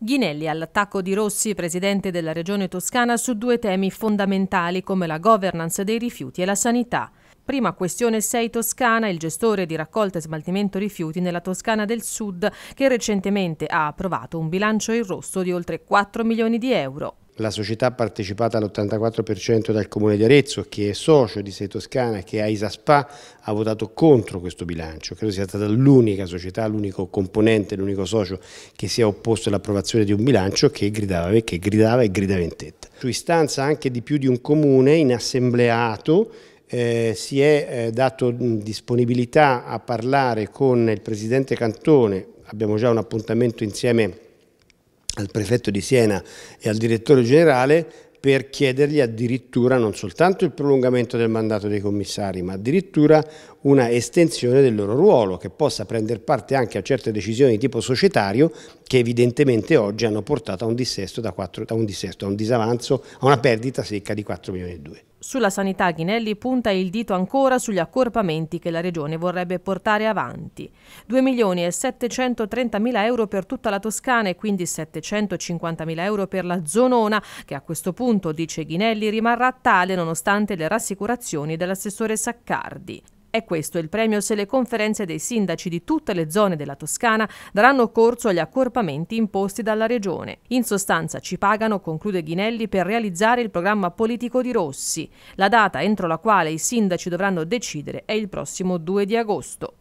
Ghinelli all'attacco di Rossi, presidente della regione toscana, su due temi fondamentali come la governance dei rifiuti e la sanità. Prima questione 6 Toscana, il gestore di raccolta e smaltimento rifiuti nella Toscana del Sud, che recentemente ha approvato un bilancio in rosso di oltre 4 milioni di euro la società partecipata all'84% dal Comune di Arezzo, che è socio di Sei Toscana, che a Isaspa ha votato contro questo bilancio. Credo sia stata l'unica società, l'unico componente, l'unico socio che si è opposto all'approvazione di un bilancio che gridava, che gridava e gridava in tetta. Su istanza anche di più di un comune, in assembleato, eh, si è eh, dato disponibilità a parlare con il presidente Cantone, abbiamo già un appuntamento insieme a al prefetto di Siena e al direttore generale per chiedergli addirittura non soltanto il prolungamento del mandato dei commissari, ma addirittura una estensione del loro ruolo, che possa prendere parte anche a certe decisioni di tipo societario che evidentemente oggi hanno portato a un dissesto, da 4, a un, dissesto, a un disavanzo, a una perdita secca di 4 milioni e 2. Sulla sanità Ghinelli punta il dito ancora sugli accorpamenti che la Regione vorrebbe portare avanti. 2 milioni e 730 mila euro per tutta la Toscana e quindi 750 mila euro per la zonona, che a questo punto, dice Ghinelli, rimarrà tale nonostante le rassicurazioni dell'assessore Saccardi. È questo il premio se le conferenze dei sindaci di tutte le zone della Toscana daranno corso agli accorpamenti imposti dalla Regione. In sostanza ci pagano, conclude Ghinelli, per realizzare il programma politico di Rossi. La data entro la quale i sindaci dovranno decidere è il prossimo 2 di agosto.